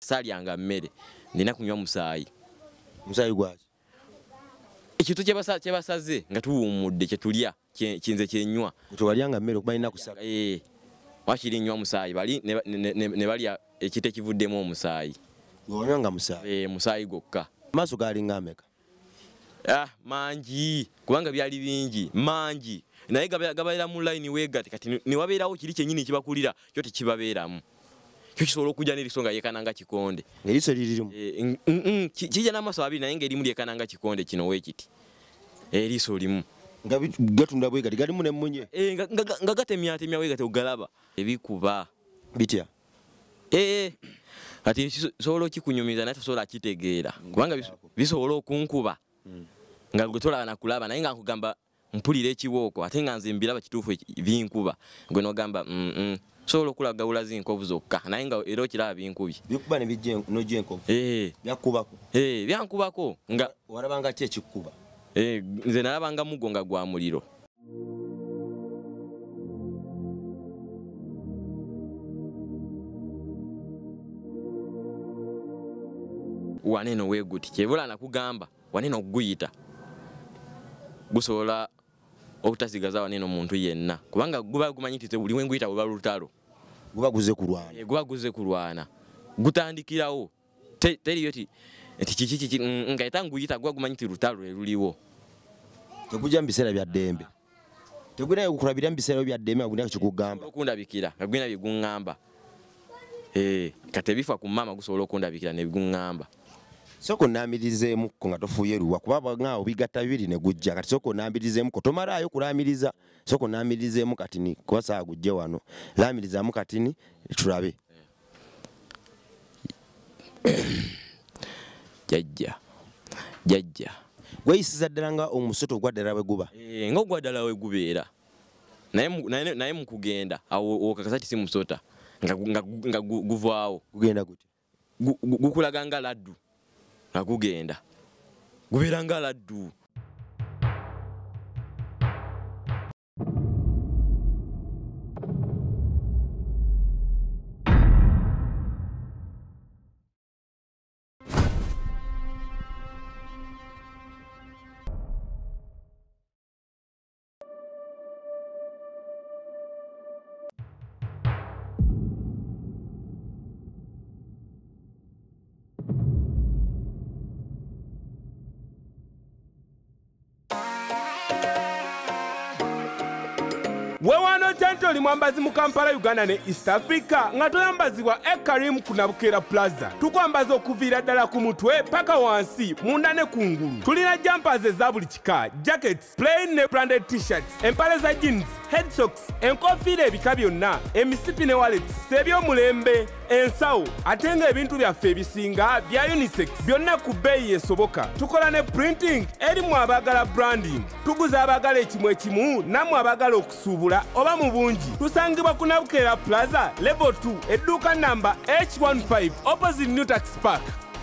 salyanga mmere nina kunywa musayi musayi gwaki ekitu kyebasaze nga tuwumudde kyetulya kinze kyenywa tewalyanga mmere okuba nina kusala ee eh, wakiri nywa musayi bali nebalya ekita kivuddemu omusayi wanywanga musayi ee eh, musayi gwokka maaso galinga ameka ah mangi kubanga byali bingi mangi naye gabeera mu layini wegati kati newabeerawo kiri kyenyini kibakulira kyo tekibabeeramu kyo kisobola okujja n'eriso nga yekana nga kikonde eriso liririmu eh, mm, mm, mm, kijja n'amaaso abiri naye ngaerimu lyekana nga kikonde kino weekiti eh, eriiso limu gatunda bwegati galimu nemunye eh, nga gatemyatemya wegati ogalaba ebikuba bitya ee kati kisobola okikunyumiza naye tosobola akitegeera kubanga bisobola okunkuba nga gwe tolaba nakulaba naye nga nkugamba mpulira ekiwooko ate nga nze mbiraba kituufu binkuba e-, gwe nogamba sobola okulaga bulazi nkovu zokka naye nga era okiraba binkubye bikuba nebijnoja enkovu eh. byakubako eh, byankubako nga walabanga ki ekikkuba eh, nze nalabanga muggo nga gwa muliro waneno weguti kyebula nakugamba waneno oguyita gusobola obutasigaza waneno omuntu yenna kubanga guba gumanyitite buli wenguyita bwebalutalo guba guze kulwana eh, guba guze kulwana gutandikirawo teriyo ti eti kiki kiki mm, ngaitangu yita guba gumanyiti rutalo eruliwo tokuja mbisera bya dembe tokuna yokurabira mbisera bya dembe agunda chikugamba okunda bikira agwina bigungamba eh katebifa kumama gusolo okunda bikira nebigungamba soko nambirizemu nga tofuuye luwa kuba bagao bigatta bibiri ne gujja kati soko nambirizemu tomalaayo kulamiriza soko nambirizemu kati ni kuba saa gujje wano lamirizamu kati ni tulabe jajja jajja gweyisiza ddala nga omusoto ogwa ddala weguba eh, nga ogwa ddala wegubeera naye mukugenda okakasa ti si musota nga guvaawo gukulaga nga laddu nagugenda gubeera nga laddu ate oli mwambazi mu kampala uganda ne east africa nga toyambazibwa ekarimu kunabukera plaza tukwambaza okuviira ddala ku mutwe paka wansi munda ne kungulu tulina jampas eza buli kika jackets plain ne branded t-shirts empale za jeans hedgehogs enkofiira ebika byonna emisipi ne walets sebyomulembe ensawo ate nga ebintu byaffe ebisinga bya unisex byonna ku bbeeyi yesoboka tukola ne printing erimu abaagala branding tuguza abaagala ekimu ekimu nammw abaagala okusuubula oba mu bungi tusangibwa ku nabukeera plaza level 2 edduuka namba h15 opposite newtax park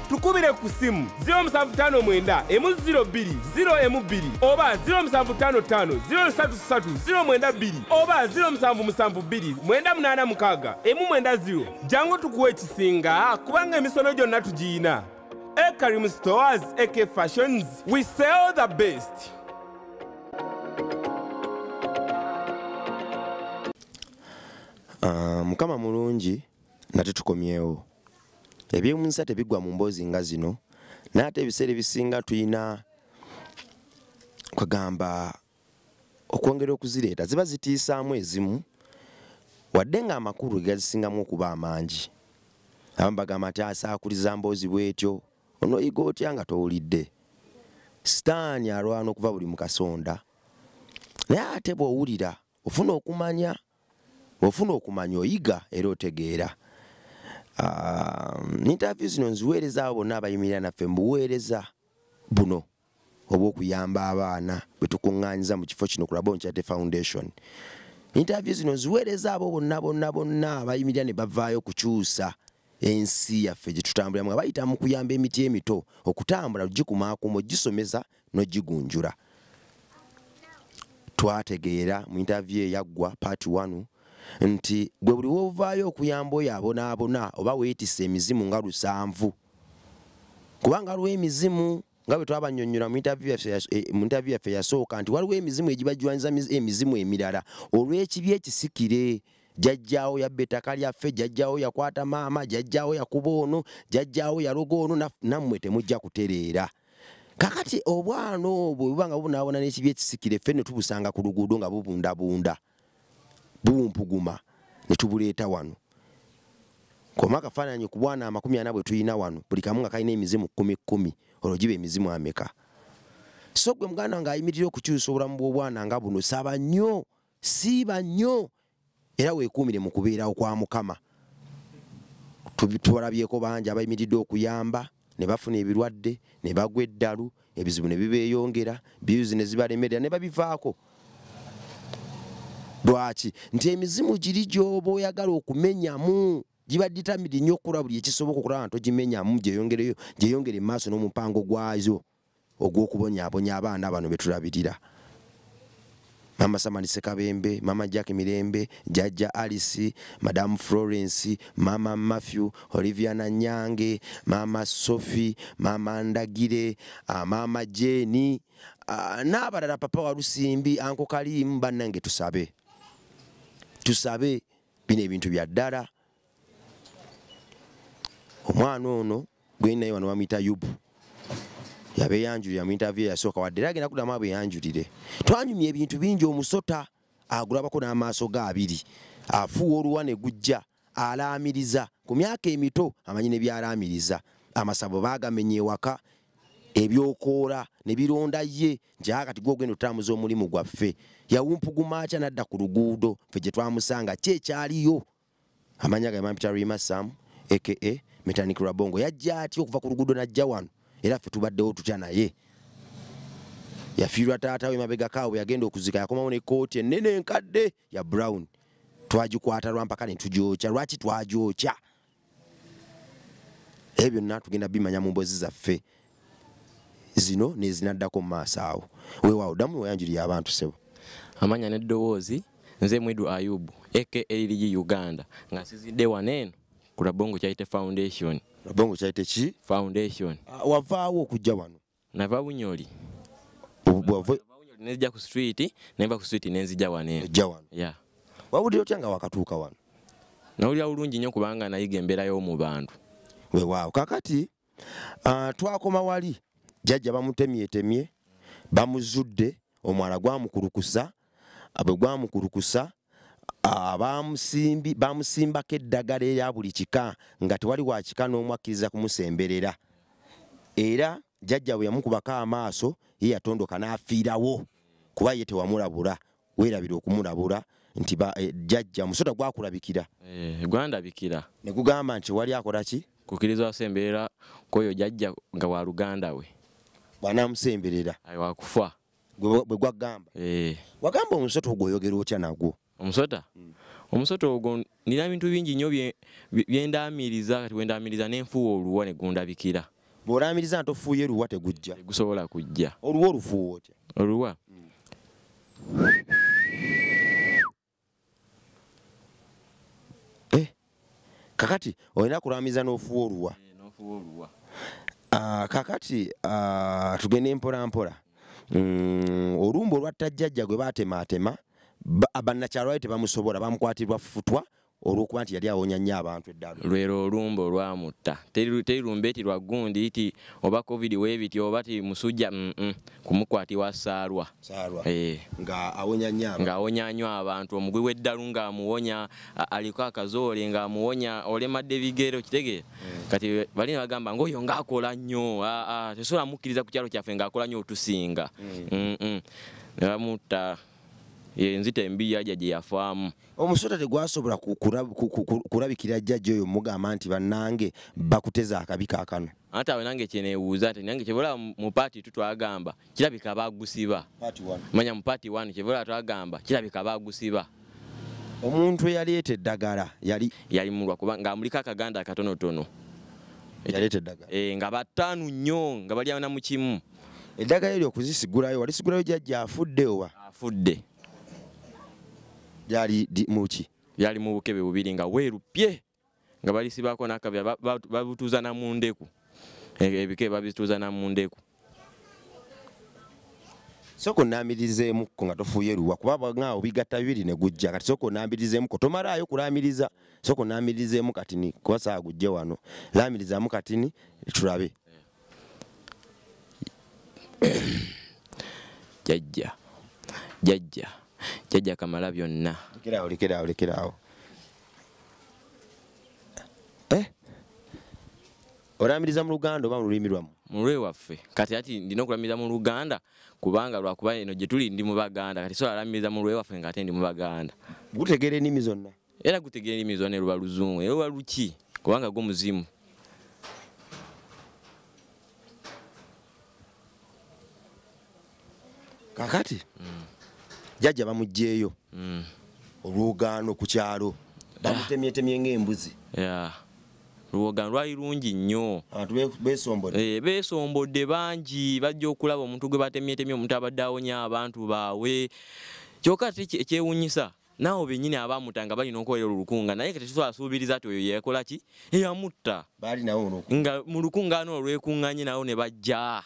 tukubire ku simu 0759200200 oba 0755033 oba 0772986 jangu tukuwa ekisinga kubanga emisono gyonna tugiyina ekarim stores ek fashions we sell the best ah, mukama mulungi nate tukomyewo ebyomunsa tebigwa mu mboozi nga zino naye ate ebiseera ebisinga tulina kagamba okwongera okuzireeta ziba zitiisaamu ezimu wadde nga amakulu gazisingamu okuba amangi abamu bagamba ti asaakuliza mboozi bwetyo onooyiga otya nga towulidde sitaani alwana okuva buli mukasonda naye ate bwowulira ofuna okumanya ofuna okumanya oyiga era otegeera Um, interview zino nziweereza abo bonna abayimirira naffe mbuweereza buno obw'okuyamba abaana bwe tukuŋŋaanyiza mu kifo kino kulaba onkyate foundation interview zino ziweereza abo bonna bonna bonna abayimirira ne bavaayo okukyusa ensi yaffe gye tutambuliramu nga bayita mu kuyamba emiti emito okutambula gikumaakuma ogisomeza n'ogigunjula twategeera mu interview eyaggwa part 1 nti gwe buli wovaayo okuyamba oyo abonaabona oba weyitisa emizimu nga lusanvu kubanga waliwo emizimu nga bwe twabanyonyola mu intavyu eh, yaffe yasooka nti waliwo emizimu egibajwanyiza emizimu emirala olw'ekibi ekisikire jajjaawo yabba ettaka lyaffe jajjaawo yakwata maama jajjaawo yakuba ono jajjaawo yaloga ono nammwe temujja kutereera kakati obwana obwo bwe buba nga bubonaabona n'ekibi ekisikire ffe ne tubusanga ku luguudo nga bubundabunda buwumpuguma ne tubuleeta wano koma akafaananyi ku bwana amakumi ana bwe tulina wano buli kamu nga kalina emizimu kkumi kkumi olwo giba emizimu ameka so gwe muganda wange ayimirira okukyusa obulamu bw'obwana nga buno saba nnyo siiba nnyo era weekuumire mu kubeerawo kwa mukama tubalabyeko bangi abayimiridde okuyamba ne bafuna ebirwadde ne bagwa eddalu ebizibu ne bibeeyongera biuzi ne zibalemerera ne babivaako lwaki nti emizimu giri gyoba oyagala okumenyamu giba ditamidi nnyo okukola buli ekisoboka okulaba nti ogimenyamu gyeyongere emaaso n'omupango gwazo ogw'okubonyaabonya abaana bano be tulabirira mama samani sekabembe mama jack mirembe jajja alice madamu florence mama mathew olivia nanyange mama sophi mama ndagire ah, mama jeni ah, n'abalala papa walusimbi anko kalimu bannange tusabe tusabe bino ebintu bya ddala omwana ono gwenaye wano bamuyita yubu yabeyanjulira mu intavyu eyasooka wadde era agenda kudamu abeyanjulire twanyumya ebintu bingi omusota agulabako n'amaaso gaabiri afuuwa oluwa ne gujja alaamiriza ku myaka emito amanyi ne byalaamiriza amasabo baagamenya ewaka ebyokoola ne bironda ye nti akati gwe ogenda otutambuza omulimu gwaffe yawumpugumaca nadda ku luguudo ffe gye twamusanga ki ekyaliyo amanya ga yamampita rima sam aka metanic rabongo yajja atya okuva ku luguudo najja wano era ffe tubaddewo tutya naye yafiirwa taata we mabega kaawe bwe yagenda okuzika yakomawo nekooti enene enkadde ya brown twagikwata lwampaka netujokya lwaki twajokya ebyo byonna tugenda bimanya mu mbozi zaffe zino nezinaddako mu maaso awo weewaawo ddamu weyanjiriy abantu sebo amanya neddoboozi nze mwidu ayubu eke eriji uganda nga sizidde waneeno ku labongo kyayite foundation labongo kyayite ki foundation ah, wavaawo okujja wano nava bunyoli nezija ku street neva ku street nenzija waneeno ja wano ya wawulira otya nga wakatuuka wano nawulira bulungi nnyo kubanga nayiga embeera y'omu bantu wewaawo kakati uh, ah, twakoma wali jajja bamutemyetemye bamuzudde omwala gwamukulukusa bwe gwamukulukusa bamusimbako eddagala erya buli kika nga tewali wa kika n'omwakkiriza kumusemberera era jjajja bwe yamukubako amaaso ye yatondoka n'afiirawo kuba ye tewamulabula weerabira okumulabula nti eh, jjajja musota gwakulabikira eh, gwandabikira negugamba nti wali akola ki kukkiriza wasemberera kwoyo jjajja nga waluganda we bwanamusemberera wakufa bwe gwagamba eh. wagamba omusota ogwo oyogera otya nagwo omusota hmm. omusota ogwo nina bintu bingi nnyo byendamiriza kati wendamiriza nenfuuwa oluwa negundabikira bworamiriza nti ofuuye luwa tegujja gusobola kujja oluwa olufuuwa otya oluwa hmm. eh, kakati olina kulamiriza nofuuwa oluwa eh, ah, kakati ah, tugende empolampola Mm, olumbo lwatta jjajja gwe baatemaatema abannakyalwali tebamusobola bamukwatirwa futwa olwokuba nti yali awonya nnyo abantu eddaga lwero olumba olwamutta terirumba eti lwa gundi ti oba covid weebiti oba ti musujja kumukwatibwa saalwa eh. ngaawonya nnyo abantu omugwi weddalu ngaamuwonya aliko akazoole ngaamuwonya olemadde bigero kitegeera eh. kati bali ne bagamba ngaoyo ngaakola nnyo tesobola mukkiriza ku kyalo kyaffe ngaakola nnyo otusinga hmm. ne bamutta yenzite mbi yaja jeyafahamu omusota tegwasobola kulabikira jjajja oyo mugamba nti bannange bakuteza akabika akano ate awe nange kyeneewuuza nti nange kyebola mupaati tutwagamba kirabika baagusiba manya mupaati wan kyebola twagamba kirabika baagusiba omuntu eyaleeta eddagala yali yayimulwa kuba ngaamuliko akaganda akatonotono eh, nga bataano nnyo nga balyana mu kimu eddagala eryo okuzisigulayo walisigulayo jjajja afudde owa afudde yali di muchi yali mu bukebe bubiri nga weru pye nga bali sibako na kavya e, babutuza na munde ku ebike babituza na munde ku soko namirize mu ko nga tofuye ruwa kubaba nga obigata bibiri ne gujja kati soko namirize mu ko tomara ayo kulamiriza soko namirize mu kati ni kwasa gujje wano lamiriza mu kati ni tulabe jajja jajja jjajja kamala byonna lekeraawo lekeraawo lekeraawo eh? olamiriza mu luganda oba mululimi lwamu mulwe waffe kati ati ndina okulamiriza mu luganda kubanga lwakuba eno gyetuli ndi mubaganda kati so alamiriza mulwe waffe ngaate ndi mubaganda gutegeera ennimi zonna era gutegeera ennimi zonna eruba luzungu eruba luki kubanga gwe muzimu kakati mm. jajja bamugjeeyo mm. olwogaano ku kyalo bamutemyetemye ngaembuzi lwogaano lwali lungi nnyo besombodde eh, bangi bajja okulaba omuntu gwe batemyetemye omuntu abadde awonya abantu baabwe kyokka ti ekyewunyisa naawe bennyini abaamutanga balina okubeera olulukunga naye ketetusasuubiriza ti oyo yeyakola ki eyamutta nga mu lukungaano olwekuŋŋanye nawo ne bajja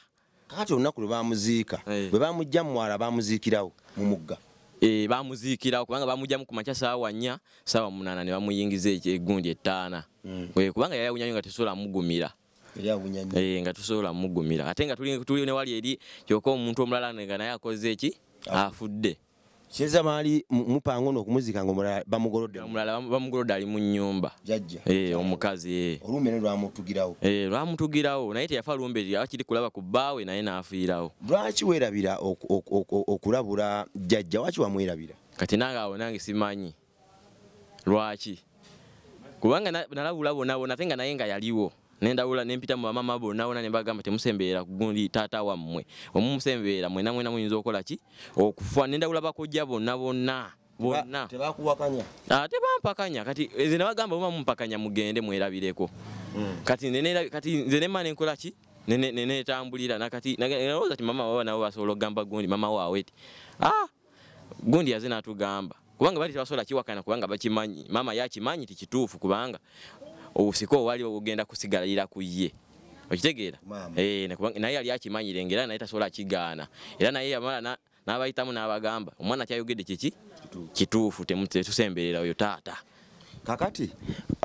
kaati olunaku lwe bamuziika eh. bwe bamujja mumwala bamuziikirawo mu mugga E, mm. Eh bamuzikira kubanga bamujamu kumacha sawa nya sawa munana ne bamuyingize eke gundi etana. Mm. Eh kubanga yaya unyanyu ngatusola mugumira. Yaya unyanyu. Eh ngatusola mugumira. Atenga tuli tuli ne wali eri kyoko omuntu omulala ngana yakoze eki? Afudde. Ah. Ah, kiza maali mupango nokumuzika ngomula bamugorodde mulala bamugorodde ali mu nyumba jaja eh omukazi eh olumene lwa mutugirawo eh lwa mutugirawo naye tyafa lumbe lya akiri kulaba kubawe naye nafiirawo brachi werabira okulabula jaja wachi wa mwerabira kati nanga awonange simanyi lwachi kubanga nalabula bonabo nafinga naye nga yaliwo nenda ula nempita mu mama abo naona nembaga mate musembera kugundi tata wa mmwe omumusembera mwe namwe namwe nzo okola ki okufwa nenda ula bakojja bo nabona bona tebakuwakanya ah tebampakanya kati ezina bagamba mu mpakanya mugende mwerabireko mm. kati nene kati nzene mane nkola ki nene nene tambulira nakati naloza ti mama wawe nawo basolo gamba gundi mama wawe ti ah gundi azina tugamba kubanga bali tabasola ki wakana kubanga bakimanyi mama yakimanyi ti kitufu kubanga obusiko wali ogenda kusigalira ku ye okitegeera eh, naye yali akimanyirenga era naye tasobola kigaana era naye yamala n'abayitamu n'abagamba omwana kyayogedde kiki kituufu tetusemberera oyo taata kakati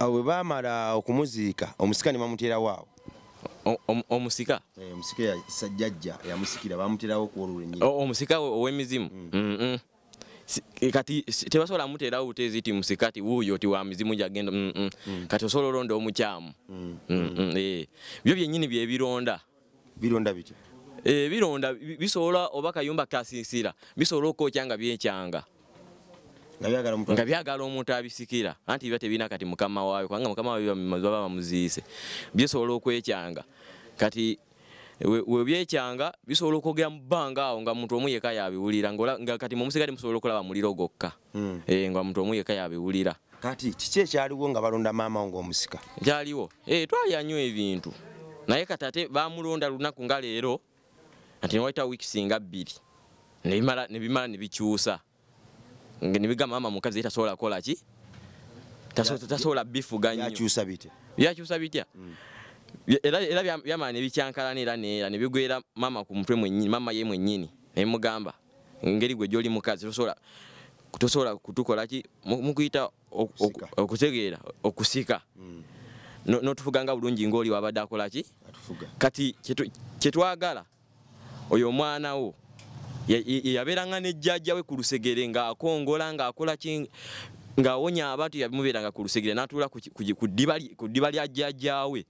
bwe baamala okumuziika omusika ne eh, bamuteerawoawo omusika omusika owemizimu mm. kati tebasobola mutera butezi ti musikati wuyo ti wamizimu jagenda mm -mm. mm. kati osobola olonda omukyamu mm. mm -mm. mm. mm eh. byo byenyini byebironda bironda bityo ebironda bisobola eh, oba kayumba kasiisira bisobola okwokya nga byekyanga nga byagala omuntu abisikira anti biba tebirina kati mukama waayo kubanga mukama waayo bamuziise byesobola okwekyanga kati webyekyanga bisobola okwogera mu bbanga awo nga muntu omu yeka yabiwulira nga kati mumusigadi musobola okulaba muliro gokka hmm. eh, nga muntu omu yeka yabiwulira kati kiki ekyaliwo nga balonda maama wo ngaomusika kyaliwo eh, twali anywa ebintu naye kati ate bamulonda lunaku nga leero nti newaita wiikisi nga bbiri nebimala nebikyusa nebigamba maama mukazi ye tasobola kukolaki tasobola bifuganyo byakyusa bitya hmm. era era byamanya bikyankalana era neera nebigwera mama ku mutwe mwenyini mama ye mwenyini naye mugamba engeri gwe gyoli mukazi tosobola tosobola kutukolaki mukuyita okutegeera okusika hmm. notufuganga bulungi ngaoli wabadde akolaki kati kyetwagala oyo omwana wo yabeeranga nejjajja we ku lusegere ngaakongola ngaakolaki ng'awonya abantu yamubeeranga ku lusegere natuula ku ddiba lya jjajjawe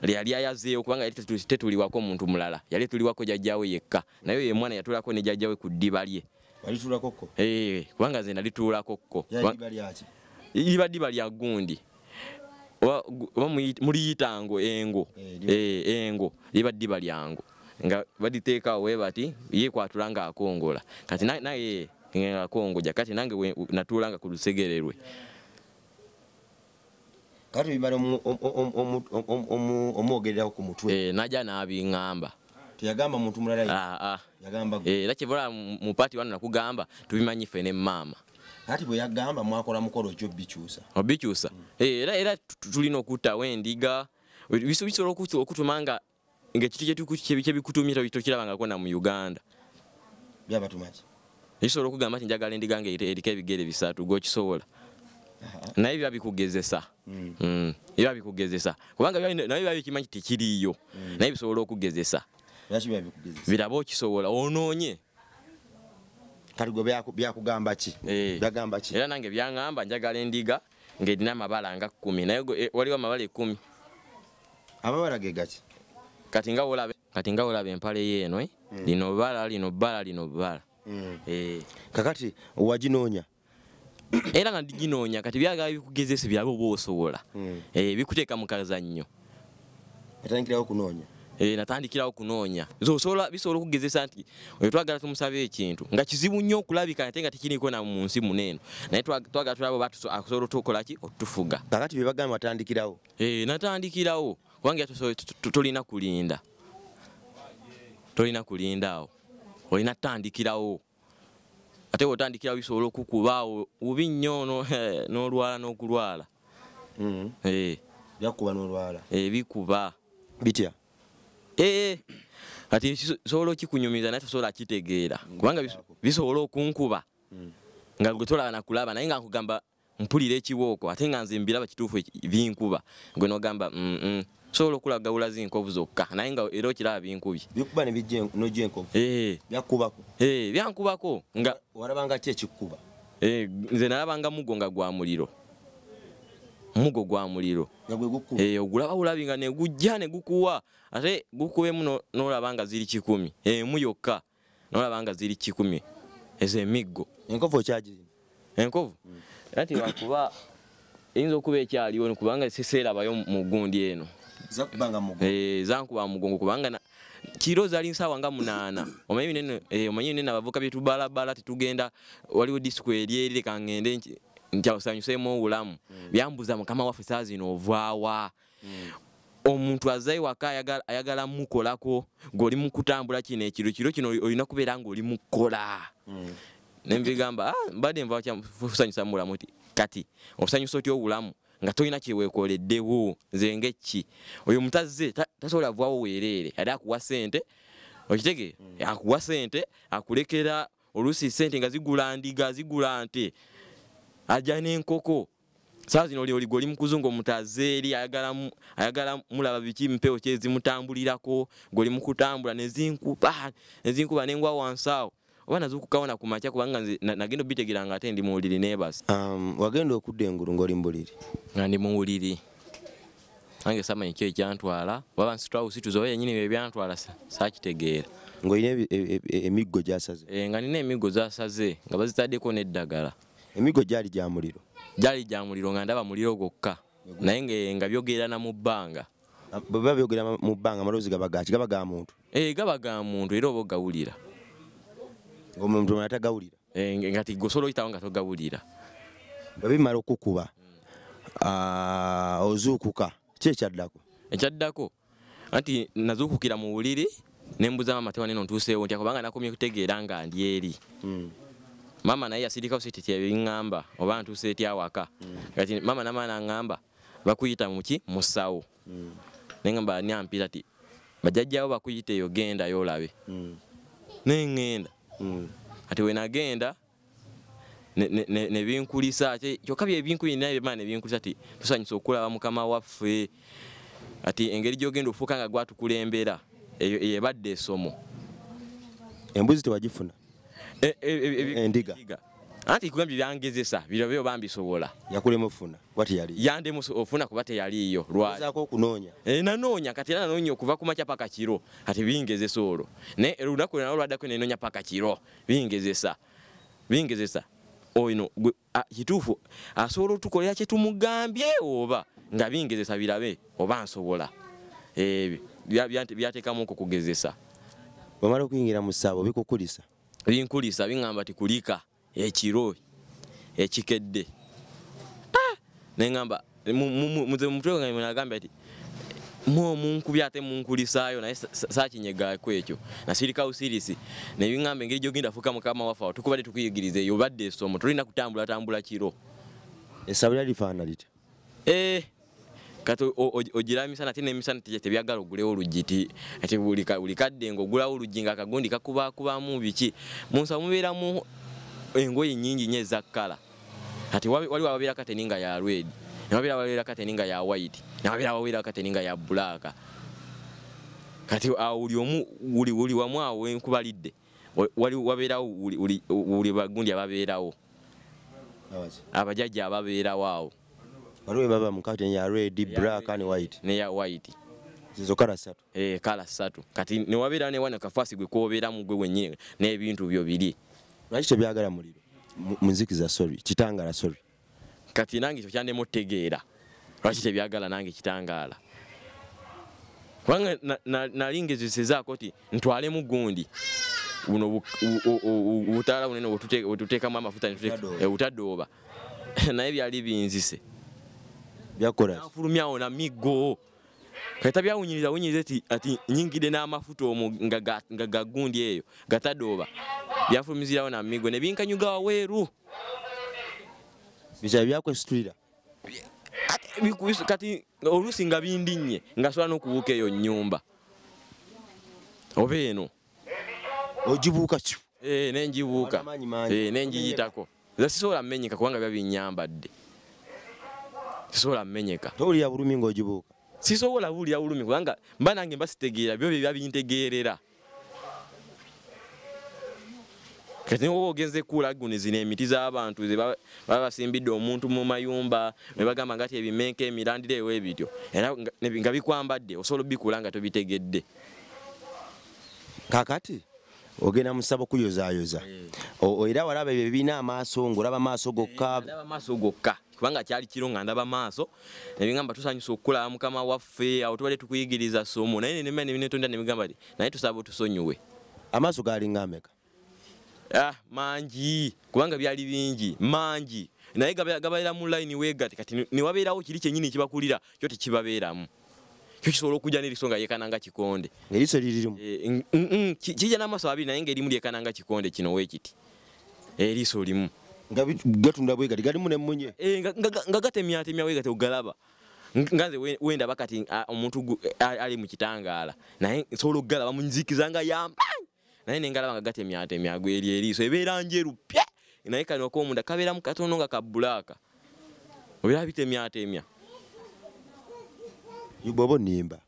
yali ayazeeyo kubanga yali tetuliwako muntu mulala yali tuliwako jajjawe yekka naye ye mwana yatulako ne jajjawe ku ddiba lye kubanga ze nalituulakokko eh, liba ddiba lya gundi muliyitango engo engo liba ddiba lyangu nga baliteekaawo webati ye kwatula ngaakongola kati naye ngakongoja kati nange natuulanga ku lusegere lwe yeah. kati bimala omwogererako ku mutwe eh, najja nabingamba teyagamba muntu mulala ah, ah. Eh, era kivula mupati wano nakugamba tubimanyi fe ne maama kati bwe yagamba mwakola mukolo jo bikyusa obikyusa oh, eh, era era tulina okuttawo endiga bisobola okutuma nga ngaekitu kyebikutumyeta tokirabangako na mu uganda byabatumaki kisobola okugamba ti njagala endiga nga eriko ebigere bisatu gwokisobola naye biba bikugezesa mm. biba bikugezesa kubanga nabyo biba bikimanyi tekiriyo mm. naye bisobola okugezesa biraba okisobola onoonye eh. era nange byaŋamba njagala endiga ngaerina amabala nga kkumi naye eh, waliwo amabala ekkumi kati nga wolaba empale yeeno eh? mm. lino bala lino bala lino bala kakati owaginoonya era nga ndiginoonya kati byagala bikugezesa byaba oba osobola hmm. eh, bikuteeka mukazannyo eh, natandikirawo kunoonya zosobola bisobola okugezesa nti twagala tumusaba ekintu nga kizibu nnyo okulabika nate nga tekiriiko na mu nsi muneeno naye twagala tulaba oba asobola tukolaki otutufuga kakati byebagambe watandikirawo eh, natandikirawo kubanga tolina kulinda tolina kulindaawo olina tutandikirawo ate otandikira bisobola okukubaawo bubi nnyo eh, n'olwala n'okulwala mm-hmm. eh. byakuba n'olwala eh, bikuba bitya ee kati kisobola okikunyumiza naye tosobola kitegeera mm, kubanga bisobola okunkuba mm. nga gwe tolaba nakulaba naye nga nkugamba mpulira ekiwooko ate nga nze mbiraba kituufu binkuba gwe nogamba sobola okulagawula zinkovu zokka naye nga era okiraba binkubye bikuba nebijjanojja enkovu eh. byakubako eh, byankubako nga walabanga ki ekikuba eh, nze nalabanga mugo nga gwa muliro mugo gwa muliro ogulaba bulabi nga negujja negukuwa ate gukubemu nolaba nga ziri kikumi emu yokka nolaba nga ziri kikumi ezemiggo enkovu okyagirina enkovu mm. nati lwakuba eyinza okuba ekyaliwo kubanga seseerabayo mu gundi eno zakubanga mugongo eh zankuba mugongo kubanga na kiro zali nsawa nga munana omanyi nene eh omanyi nene abavuka bitu bala bala tetugenda waliwo disco eri eri kangende nja usanyusemo ulamu mm. byambuza kama wafu sazi no vwawa mm. omuntu azai waka ayagala ayagala mukolako goli mukutambula kino ekiro kiro kino olina kubera nga oli mukola mm. Nembigamba ah bade mvacha fusanyusa mulamu kati osanyusa otyo ulamu nga tolina kyewekoleddewo nzengeki oyo mutazze tasobola vwawo weereere yali akuwa sente okitegee hmm. akuwa sente akulekera oluusi sente nga zigula ndiga zigula nte ajja n'enkoko saa zino lyoligo oli mukuzungu omutaze eri ayagala mulaba biki mpewo kyezimutambulirako ngaoli mukutambula nezinkuba nezinkuba nengwa wansi awo obana zukukawona kumacya kubanga nagenda obitegeranga ate ndi muwuliri nebas um, wagenda okudda engulu ngaoli mbuliri nga ndi muwuliri nange samanyi kyo ekyantwala waba nsitwawusituzaoba yenyini ebyantwala sakitegeera ngaolina e, e, e, emiggo gyasaze e, nga nina emiggo zasaze nga bazitaddeko neddagala emiggo gyali gyamuliro gyali gyamuliro nga ndaba muliro gokka naye nga, nga byogerana mu bbanga bwebabyogera mu bbanga amaloozi gaba gaki gaba ga muntu e gaba ga muntu era oba ogawulira omuntu atagawulira eh, ngati gosolo yitawo nga togawulira webimala okukuba ozuukuka ki ekyaddako ekyaddako anti nazuukukira mu buliri nembuza maama tewa neno ntuuseewo nti akubanga nakomye okutegeera nga ndi eri maama hmm. naye yasirikao si tityebiŋŋamba oba ntuuse etya waka hmm. kati maama namaana aŋŋamba bakuyita muki musawo hmm. nengamba niampiira ti bajajjawo bakuyita eyo gendayo olabe neŋŋenda Mm. ati we nagenda nebinkulisa ne, ne, ne kyokka byebinkulina byemana nebinkulisa ti tusanyusa okulaba mukama waffe ati engeri gyogenda ofuuka nga gwatukulembera eyo eyebadde essomo embuzi tewagifuna endiga e, e, e, e, e, e, e, e, anti kugambi byangezesa birobyo bambisobola yakulemo funa wati yali yande muso ofuna kubate yali iyo rwaza ko kunonya e eh, na nonya kati na nonya kuva ku macha paka chiro ati bingeze solo ne runa ko na rwada ko nonya paka chiro bingezesa bingezesa oyino kitufu asolo tukolya che tumugambye oba nga bingezesa birabe oba nsobola ebi eh, byate byate kamu ko kugezesa bamara kuingira musabo bikukulisa binkulisa bingamba tikulika ekiro ekikedde ah! neŋamba mutemutagambye ati mwomunkuby ate munkulisaayo naye sakinyegako ekyo nasirikausirisi nebiŋamba engeri gyogenda fuuka mukama wafe awo tukubadde tukuyigiriza eyo obadde esomo tulina kutambulatambula kiro esabira lifaana lita eh, kati ogiramisa nate nemisana tebyagala ogulewo olujiti ti buli kadde nga ogulawo olujji nga akagundi kakubakubamu biki munsa mubeeramu engoye nyingi nye za kala ati wali wabira kateninga ya red na wabira wabira kateninga ya white na wabira wabira kateninga ya black kati awuli omu uli uli wamu awe kubalide wali wabira uli uli uli bagundi ababirawo abajaji ababira wao wali baba mukate ya red black and white ne ya white zizo kala satu eh kala satu kati ni wabira ne wana kafasi gwe kuobira mugwe wenyewe ne bintu byo bili lwaki tebyagala muliro munzikiza sorry kitangala sorry kati nange ekyo kyandemutegeera lwaki tebyagala nange kitangala kubanga nali ngezesezaako ti ntwalemu gundi buno obutaala bunene bwetuteekamu amafuta butadooba eh, naye byali binzise byakolafulumyawo na miggo kata byawunyiriza wunyiriza ti ati nyingide n'amafuta omwo nga gagundi eyo gatadooba byafulumizirawo na migo ne binkanyuga waweeru bikyali byakwesitulira kati oluusi nga bindinnye ngasobola n'okubuuka eyo nyumba oba eno ogibuuka kyo eh, nenjibuuka eh, nenjiyitako za sisobola mmenyeka kubanga byabinyambadde sisobola mmenyeka towulira bulumi ngaogibuuka sisobola buulira bulumi kubanga mba nange mbasitegeera byo byeba bintegeerera katinkoba ogenze kuulagune zino emiti z'abantu zebaba basimbidde omuntu mu mayumba ne bagamba ngati ebimenka emirandira ewo ebityo era nga bikwambadde osobola obikuula nga tobitegedde kakati ogenda musaba okuyozayoza era walaba ebyo bibina amaaso ngaolaba maaso gokkamaaso eh, gokka kubanga kyali kiro nga ndaba maaso nebigamba tusanyusa okukulaba mukama waffe awo tubadde tukuyigiriza somo naye nema nebinetonda nebigamba ti naye tusaba otusonyiwe amaaso galingaameka ah, mangi kubanga byali bingi mangi naye gabeera mu layini wegati kati newabeerawo kiri kyenyini kibakulira kyo tekibabeeramu kyo kisobola okujja n'eriso nga yekana nga kikonde eriso liririmu eh, mm, mm, mm, kijja n'amaaso abiri naye ngaerimu lyekana nga kikonde kino weekiti eh, eriiso limu gatunda bwegati galimu nemunye eh, nga gatemyatemya wegati ogalaba nga nze wendaba kati omuntu ali mukitangaala naye nsobola okugalaba munzikiza nga yampani naye nengalaba nga gatemyatemyago eri eriiso ebeera njeru pya naye kani okomunda kabeeramu katono nga kabulaaka obeera bitemyatemya Yubobo nimba.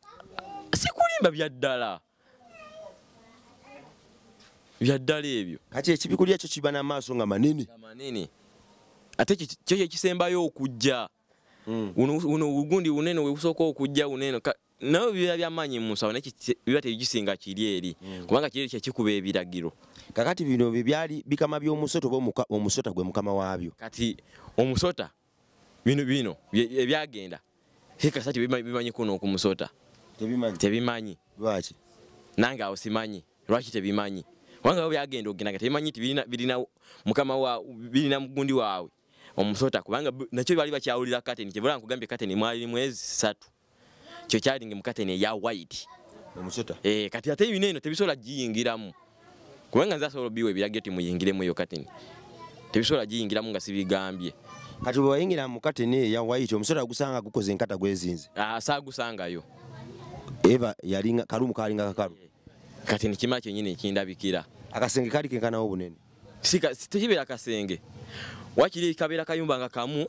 Sikulimba bya ddala. Bya ddala ebyo. Kati ekibikulya kyo kibana maaso nga manene. Manene. Ate kyo kyo kisembayo okujja. Mm. Uno uno ugundi unene we usoko okujja unene. Nawe bya byamanyi musa ne kibiba te gisinga kiri eri. Mm. Kubanga kiri kya kikuba ebiragiro. Kakati bino bibyali bikama by'omusoto bo omusota gwe mukama waabyo. Kati omusota bino bino ebyagenda. Bi, bi, bi, bi, bi, bi, bi, bi, hikasa tebimanyi kuno okumusota tebimanyi lwaki nange awo simanyi lwaki tebimanyi wanga bo byagenda ogenaga tebimanyi ti birina mukama wa birina mugundi waabwe omusota kubanga nakyo baali bakyawulira kateni kyebula nkugambye kateni mwali mwezi satu kyo kyalinga mukateni eya white omusota eh kati ate bino eno tebisobola giyingiramu kubanga nze asobola obiwa ebiragiro timuyingiremu yo kateni tebisobola giyingiramu nga sibigambye kati bwayingira mu katini ya white omusota gusanga gukoze enkata gwezinze ah, saagusangayo eva yalinga kalumu kalinga kakalu kati nikima kyenyini kindabikira akasenge kali kenkanawo obunene tekibeera akasenge wakiri kabeera kayumba nga kamu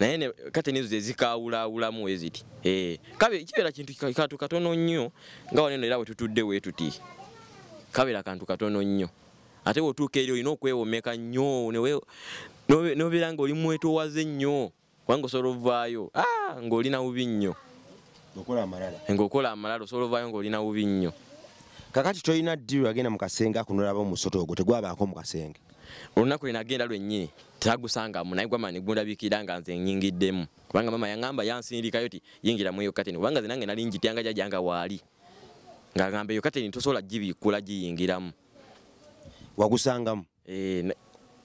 naye katini ezo zezikawulawulamu weziti eh, kabe kibeera kintu kantu katono nnyo nga waneno era wetutudde wetuti kabeera kantu katono nnyo ate wotuuka eri olina okwewomeka nnyo nobeera ngaoli mumwetoowaze nnyo kubanga osobola ovaayo ah, ngaolina bubi nnyo ngaokola amalala osobola ovaayo ngaolina bubi nnyo kakati tolina ddiri agenda mukasenge akunolaba omusoto ogwo tegwabaako mukasenge olunaku lwenagenda lwennyini tagusangamu naye gwamaa negundabikira nga nze nyingiddemu kubanga mama yaamba yansindikayo ti yingiramu eyokateni kubanga zenange nalingityanga jajanga waali ngaamba eyokateni tosobola gibikula giyingiramu wagusangamu eh,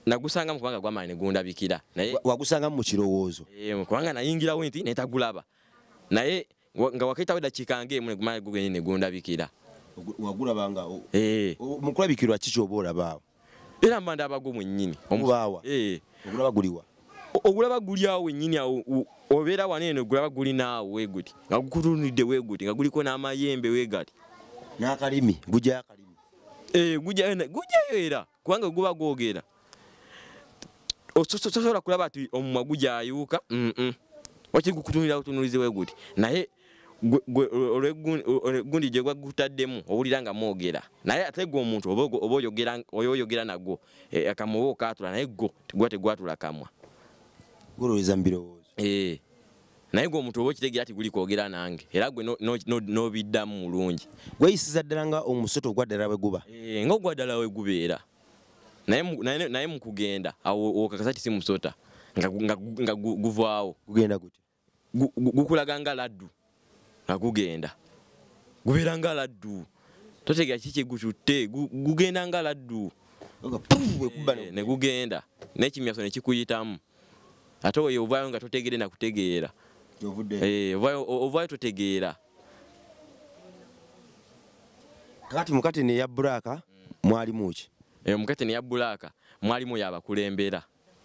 nagusanga mu kubanga gwamanyi ne gundabikira naye wagusanga mu kirowoozo eh, mu kubanga nayingirawo nti naye tagulaba naye nga wakaitawo eddakiika ngaemu negumanya gugenye ne gundabikira wagulabangao eh. mu kulabikirwa kikyoba olabaawo era mba ndabago mwe nnyini omubaawa eh. ogulaba guliwa ogulaba guliawo wennyini awo obeera wane eno gulaba guli naawo weguti nga gukutunudde weguti nga guliko n'amayembe wegali n'akalimi gujayo akalimi gujayo gujayo era kubanga guba googera osobola oh, kulaba ti omumwa gujayuuka wakiri gukutunulira butunulizibwe guti naye olwegundi gye gwagutaddemu owulira nga mwogera naye ate gwe omuntu oba oyogera nagwo e, akamwa oba okatula naye go gwa tegwatula kamwa eh. naye gwe omuntu oba okitegera ti guli kwogera nange era gwe n'obiddamu mulungi gweyisiza ddala nga omusoto ogwaddala bwe guba eh, nga ogwaddala we gubeera naye mukugenda okakasa ti simusota nga guvaawo gukulaga nga laddu nga gugenda gubeera nga laddu totegera kiki kyegututte gugenda nga laddu eh, negugenda nekimyaso nekikuyitamu ate oyo ovaayo nga totegere nakutegeera eh, ovaayo totegeera kakati mukati neya buraaka mwalimuki omukete neya bulaka mwalimu yabakulembera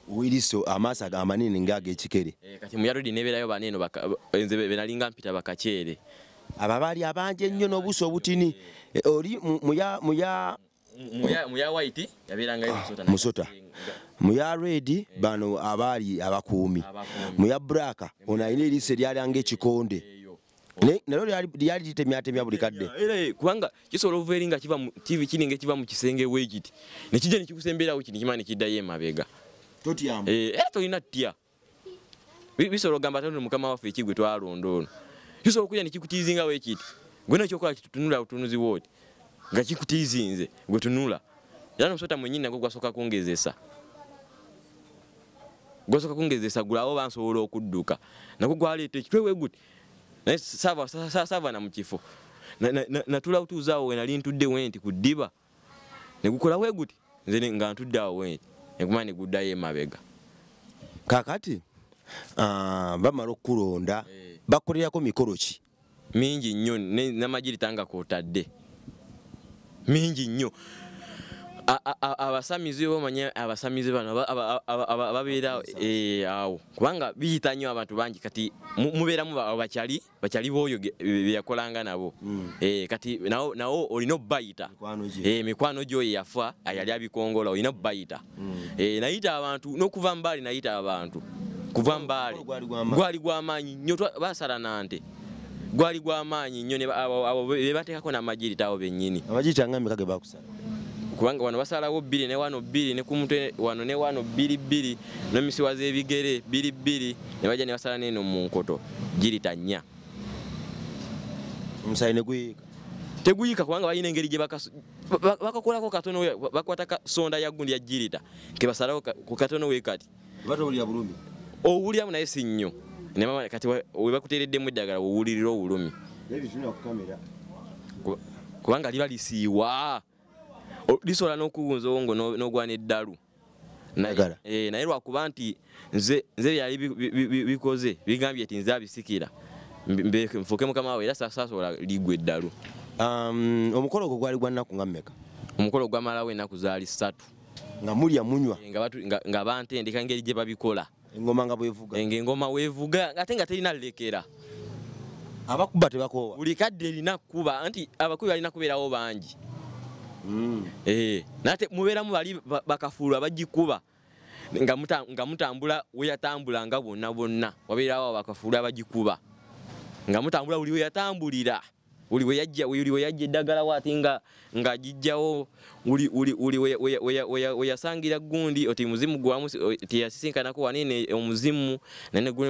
wiliso amasa amanini ngage chikere eh, kati muyarudi nebelayo baneno bakenze benalinga mpita bakachere ababali abanje nnyo nobuso obutini eh, oli muya muya muya white yabiranga musota musota muya red bano abali abakumi muya braka ona ine lise lyali ngechikonde eh, nalo lyali litemyatemya buli kadde kubanga kisobola ova eri nga kiringa kiva mu kisenge wekiti nekijja nekikusemberawo kini kimaa nekiddayo emabega era tolina ttya bisobola ogamba tatu mukama waffe eki gwe twalonda ono kisobola okuja nekikutiizinga wekiti gwena ekyokola kitutunula butunuzi woti nga kikutiizinze gwe tunula era nomusota mwenyini nagwo gwasooka kungezesa gwasooka kungezesa gulawo bansobola okudduka nagwo gwaleeta ekitwewe guti sava sava sava na mchifo na tula utu zao we nali ntudde wenti kudiba ne gukola we guti nze nga ntudde awe ne kumane gudda ye mabega kakati ah ba marokuronda eh. bakoreya ko mikoro ki mingi nnyo ne namajiri tanga ko tadde mingi nnyo abasamizi bomanye abasamizi bano babeera eh, awo kubanga biyita nnyo abantu bangi kati mubeeramu bakyali bakyali boyo beyakolanga nabo hmm. eh, kati nawo olina obayita eh, mikwano gyo yeyafa yali abikongola olina obayita hmm. nayita abantu n'okuva mubaali nayita abantu kuva mubaale gwali gwamaanyi nnyo basala nante gwali gwamaanyi nnyo bebateekako namajirita abo bennyini amajirita ngambika ge bakusala kubanga wano basalawo bbiri ne wano bbiri ne ku mutwe wano ne wano bbiri bbiri n'emisiwa z'ebigere bbiri bbiri ne bajja ne basala neeno mu nkoto girita nnya omusayi ne guyiika teguyiika kubanga balina engeri gye bakakolako katono bakwata sonda ya gundi ya girita ke basalawo ku katono we kati owulyamu naye si nnyo kati we bakuteereddemu eddagala owulirira obulumi kubanga liba lisiiwa lisobola n'okubunzawo ngo n'ogwana eddalu eh, naye lwakuba nti nze byali bikoze bigambye ti nze abisikira nfuuke mukama wawe era sasasobola ligwa eddalu um, omukolo ogwo gwali gwa nnaku nga mmeka omukolo gwamalawo ennaku zaali ssatu nga mulya munywa eh, nga bantendeka ngeri gye babikola engoma nga bwevuga eh, ngaengoma weevuga ate nga terina lulekera abakuba tebakoowa buli kadde erina kkuba anti abakubi balina kubeerawo bangi Mm. Eh, nate muberamu bali bakafulu abajikuba nga mutambula weyatambula nga bonna bonna wabeerawo bakafulu abajikuba nga mutambula uli weyatambulira uli weyajja eddagala waati nga jijjawo uli weyasangira gundi oti muzimu gwamu tiyasisinkanako wanene omuzimu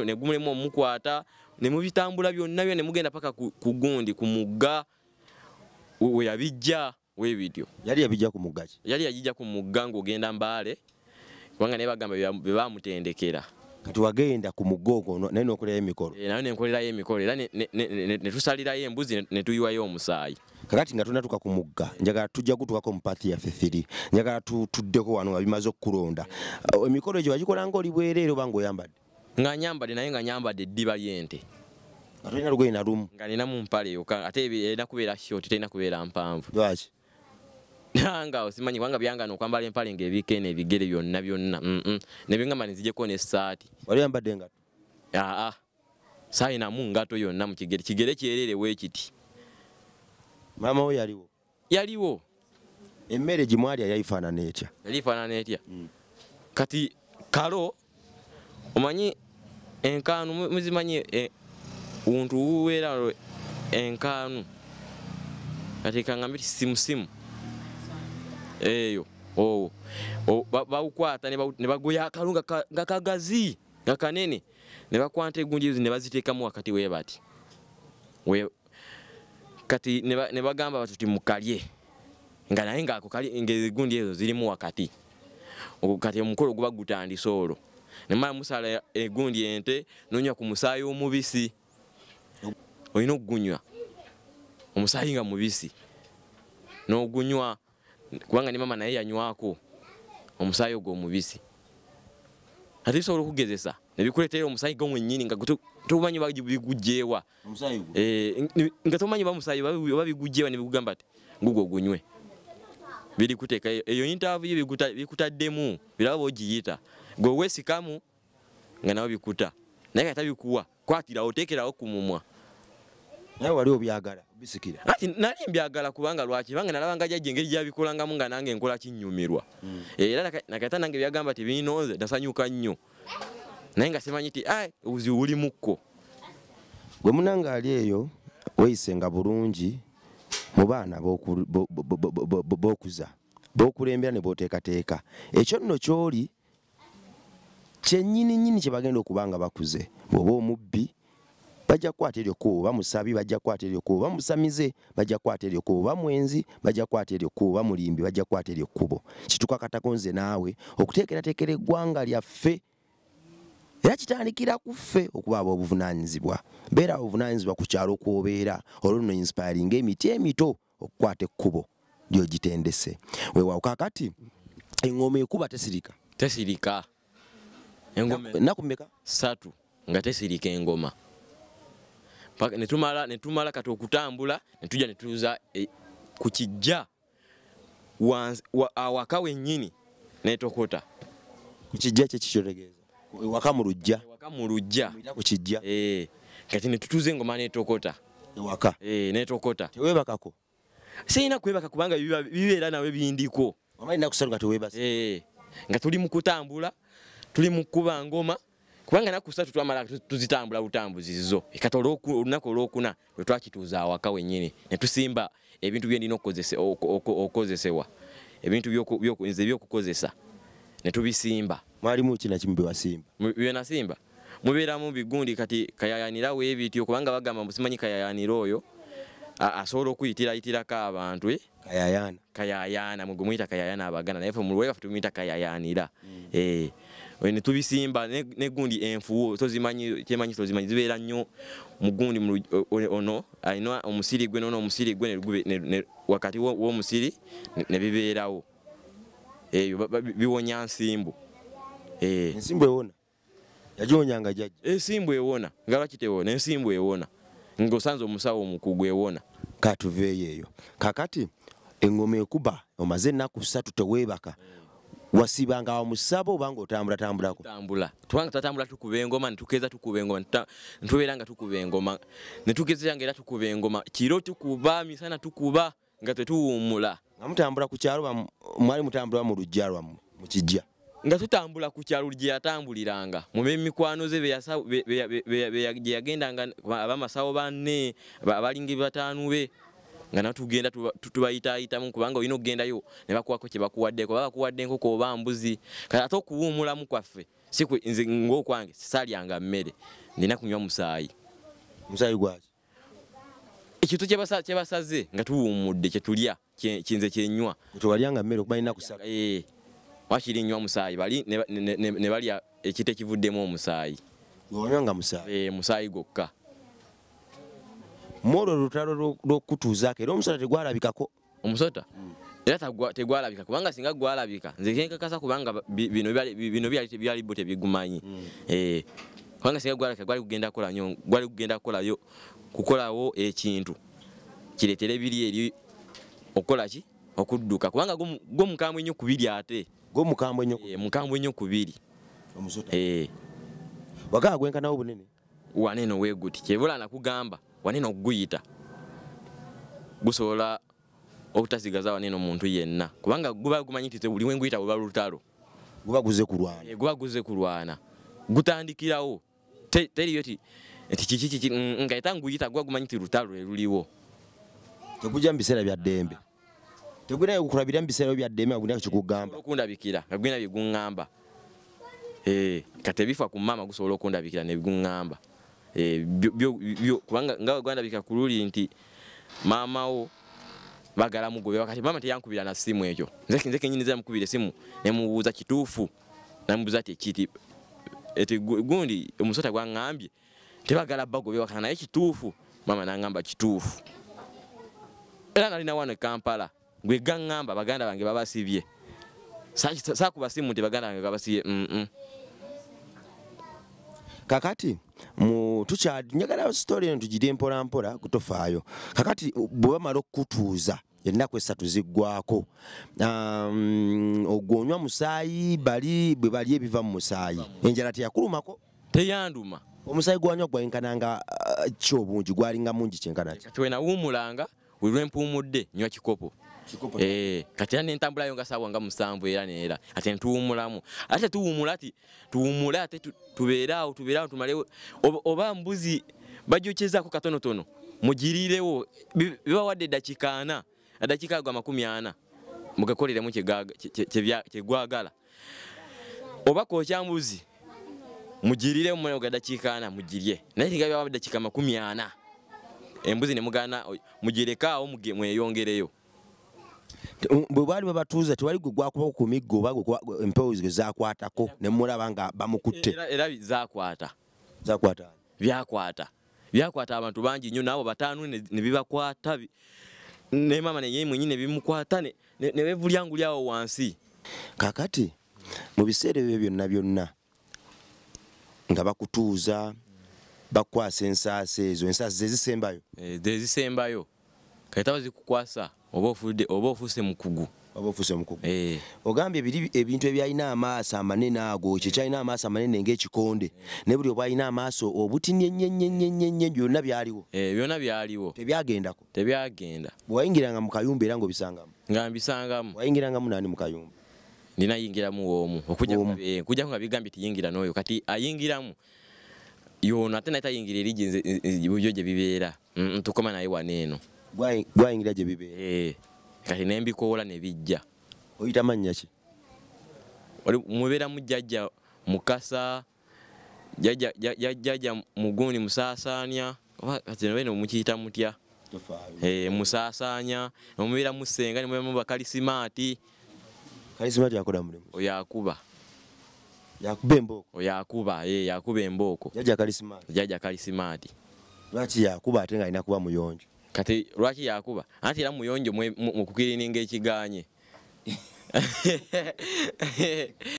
negumulemu omukwata nemubitambula byonna byo nemugenda paka ku gundi ku mugga weyabijja webidiyo yali yabijja ku muggaki yali yajijja ku mugga ng'ogenda mbaale kubanga naye bagamba bye baamutendekera kati wagenda ku mugga ogwo naye n'okolerayo emikolo eh, nayo nenkolerayo emikolo era netusalirayo embuzi netuyiwayo omusaayi kakati nga tonatuka ku mugga njagala tujja kutukako mupathi yaffe firi njagala tuddeko wano nga bimaze okukulonda eh, emikolo egyo wagikola ngaoli bwereero oba ngaoyambadde nga nyambadde naye nga nyambadde eddiba lyente nga tolina lugoye nalumu nga nina mumpale yoka ate erina kubeera shoti terina kubeera mpanvu lwaki yanga osimanyi kwanga byanga no kwamba le mpale ngebike ne bigere byonna byonna mm -mm. ne binga manizije ko ne sati wali yamba denga ya a sai na munga to yonna mu kigere kigere kyerere we kiti mama wo yaliwo yaliwo emmere gimwali yaifana necha yaifana necha mm. kati kalo omanyi enkanu muzimanyi e, untu uwera enkanu kati kangambi simu simu eyo oo bawukwata ne baguya akalunga nga kagazi nga kanene ne bakwanta egunji ezi ne baziteekamu wakati we bati kati ne bagamba batu ti mukalye nga naye ngaengegundi ezo zirimu wakati kati omukolo guba gutandise olwo nemala musala egundi ente nonywa ku musaayi omubisi olina okugunywa omusaayi nga mubisi n'ogunywa no kubanga ne mama naye yanywako omusaayi ogwo omubisi ate bisobola okugezesa nebikuleetera omusaayi gwo mwennyini nga tomanyi bigujeewa eh, nga tomanyi bamusaayi oba bigujeewa nebigugamba ti ngugwo ogunywe birikuteeka e, eyo intavyo bikutaddemu biraba baogiyita gwe owesikamu nga nawe bikuta naye kaatabikuwa kwatirawo otekerawo ku mumwa naye wali obyagala bisikira kati nali mbyagala kubanga lwaki banga nalabanga jajja engeri gyabikulangamu nga nange enkola kinyumirwa hmm. eh, era nakata nange byagamba tibinonze nasanyuka nnyo naye nga simanyi ti ai obuzibu buli mukko gwe munanga ali eyo weyisenga bulungi mu baana bokuza bokulembera ne boteekateeka ekyo nno kyoli kyenyininyini kyebagenda okubanga bakuze bwoba omubbi bajja kukwata eryokkubo oba musabi bajja kukwata eryokkubo oba musamize bajja kukwata eryokkubo oba mwenzi bajja kukwata eryokkubo oba mulimbi bajja kukwata eryokkubo kitukakatako nze naawe okuteekerateekera eggwanga lyaffe era kitandikira ku ffe okubaaba obuvunaanyizibwa beeraba obuvunaanyizibwa ku kyalo kw'obeera olwonno inspiringa emiti emito okukwata ekkubo gyogitendese weewaawo kaakati engoma ekuba tesirika tesirika enaku meka satu nga tesirika engoma netumala netumala kato okutambula netuja netuza e, eh, kukijja wa, awaka ah, wenyini netokota kukijja kyekikyoregeza waka mu lujja eh, waka mu lujja kukijja e, eh, kati netutuze engoma netokota e waka e, netokota tewebakako siina kwebaka kubanga bibeera nawe bindiko omaina kusaluka tewebasa e, nga tuli mu kutambula tuli mu kuba ngoma kubanga naku satu twamala tuzitambula butambuzi zizo ekatolo olunaku olwokuna lwe twakituuza awaka wennyini ne tusimba ebintu bye ndina okukozesebwa ebintu nze byokukozesa ne tubisimba mwalimu kinakimubiwasimba byenasimba mubeeramu bigundi kati kayayanirawo ebityo kubanga bagamba musimanyi kayayanira oyo asobola okuyitirayitirako abantu eh? kayayana kayayana mugumuyita kayayana abaganda naye fe mulwefe tumuyita kayayanira mm. e. ne tubisimba ne gundi enfu tozimanyi kyemanyi tozimanyi zibera nnyo mugundi ono ayina omusiri gwe nono omusiri gwe wakati w'omusiri ne bibeerawo ebyo biwonya nsimbu eh. ensimbu ewona yagiwonyanga jjajja ensimbu ewona nga lwaki tewona ensimbu ewona ng'osanze omusawo omukugu ewona katuveeyo eyo kakati engoma ekuba omaze ennaku ssatu teweebaka wasibanga wa musabo bango tambula tambula ko tambula tukuba engoma netukeza tukuba tukubengoma netubeera tukubengoma tukuba engoma netugezera era tukuba engoma kiro tukuba misana tukuba nga tuumula namutambula ku kyalo mwali mutambula mu lujja mu mukijja nga tutambula ku kyalo gye yatambuliranga mube mikwano ze be yagendanga abamasawo banne abalingi bataanu be nga natugenda tubayitayitamu kubanga olina okugendayo ne bakuwako kyebakuwaddeko babakuwadde enkoko oba mbuzi kati ate okuwumulamu kwaffe nze ngaokwange sisalyanga mmere nina kunywa musaayi musaayi gwaki ekintu kyebasaze nga tuwumudde kyetulya kinze kyenywa tewalyanga mmere okuba nina kusa eh, wakiri nywa musaayi bali ne balya ekita ekivuddemu omusaayi nga musaayi eh, gokka e, mwolo lutalo lw'okutuuzaako era omusota tegwalabikako omusota era tegwalabika kubanga singa gwalabika nze kyenkakasa kubanga bino byalibo tebigumanyi mm. eh, kubanga singa gwalabika gwali kugenda kolayo gwali kugenda kukolayo kukolawo ekintu kiretera ebiri eri okukolaki okudduka kubanga gwomukambwe nnyo kubiri ate mukambwe nnyo kubiri eh, eh. wagala gwenkanawo bunene waneno weguti kyebulanakugamba wanene oguyita gusola obutasigaza wanene muntu yenna kubanga guba gumanyitite buli wenguyita we balutalo guba guze kulwana eh, guba guze kulwana gutandikirawo teriyo ti nti kiki kiki mm, mm, nga yita nguyita guba gumanyiti lutalo eruliwo tegujja mbiseera bya dembe tegwina yo kukulabira mbiseera bya dembe nga gwina kikugamba okundabikira nga gwina byegungamba eh, kati ebifa ku mama gusobola okundabikira nebigungamba Eh, kubanga nga Uganda bikakululi nti mama wo bagala mugobe wakati mama teyankubira na simu ekyo nzeki nzeki nyinyi nzeki mkubira simu nemubuza kitufu nemubuza ati kiti eti gundi omusota gwangambye tebagala bagobe wakana naye kitufu mama nangamba kitufu era nali na wano e kampala gwe gangamba baganda bange babasibye saakuba simu nti baganda bange babasibye mm -mm. kakati mu tuchadi nyagala story eno tujide mpola mpola kutofaayo kakati bwamala okutuuza ennaku esatu ziggwako um, ogwonywa musaayi bali bwe bali ebiva mu musaayi enjala teyakulumako teyanduma omusaayi gwanywa gwayenkananga uh, kyobungi gwalinga mungi kyenkanaki katiwenawumulanga wilwempuumudde nywa kikopo Eh, kati ane ntambula yonga sawa nga musambu era neera. Kati ntuumulamu. Ate tuumula ati tuumula ate tubeerawo tubeerawo tumalewo. Oba mbuzi bajyokyezaako katono tono. Mugirirewo. Biba wadde dakikaana. Adakika gwa makumi ana. Mugakolere mu kigaga kigwagala. Oba kokya mbuzi. Mugirire mu mwoga dakikaana mugirye. Naye kigaba wadde dakika makumi ana. Embuzi ne mugana mugirekaawo mugemwe yongereyo. bwe baali babatuuza tewali gwe gwakubako ku miggo oba empewozi gwe zakwatako nemulaba nga bamukutte era zakwata zakwata byakwata byakwata abantu bangi nnyo naabo bataano ne bibakwata ne maama neye mwenyine bimukwata ne bevulyangu lyawo wansi kakati mu biseera ebyo byonna byonna nga bakutuuza bakwasa ensaasa ezo ensaasa zezisembayo eh, zezisembayo kaitaba zikukwasa oba ofudde oba ofuse mukugu oba ofuse mukugu eh ogambye ebiri ebintu ebyalina amaaso amanene ago kye kyalina amaaso amanene ng'ekikonde ne buli oba alina amaaso obutini enyenyenyenyenye byonna byaliwo eh byonna byaliwo tebyagendako tebyagenda bwayingiranga mu kayumba era ng'obisangamu nga mbisangamu wayingirangamu nani mu kayumba ndinayingiramu w'omu okujjakunga eh, bigambye tiyingira n'oyo kati ayingiramu yona ate naye tayingira eri eh, eh, buyo gye bibeera mm, mm, tukoma naye wane eno gwayingira gye bibeera eh, kati nembikoola nebijja oyita mannya ki mubeera mujjajja mukasa jjajja muguni musaasaanya mukiyita mutya eh, musaasaanya mubeera musenga nmubeeramu bakalisimaati kalisimaati yakola mulimu oyo akuba yakuba embooko oyo akuba eh, yakuba embooko jjajja kalisimaati lwaki yakuba ate nga alina kuba muyonjo kati lwaki yakuba anti era muyonjo mukukiriningaekiganye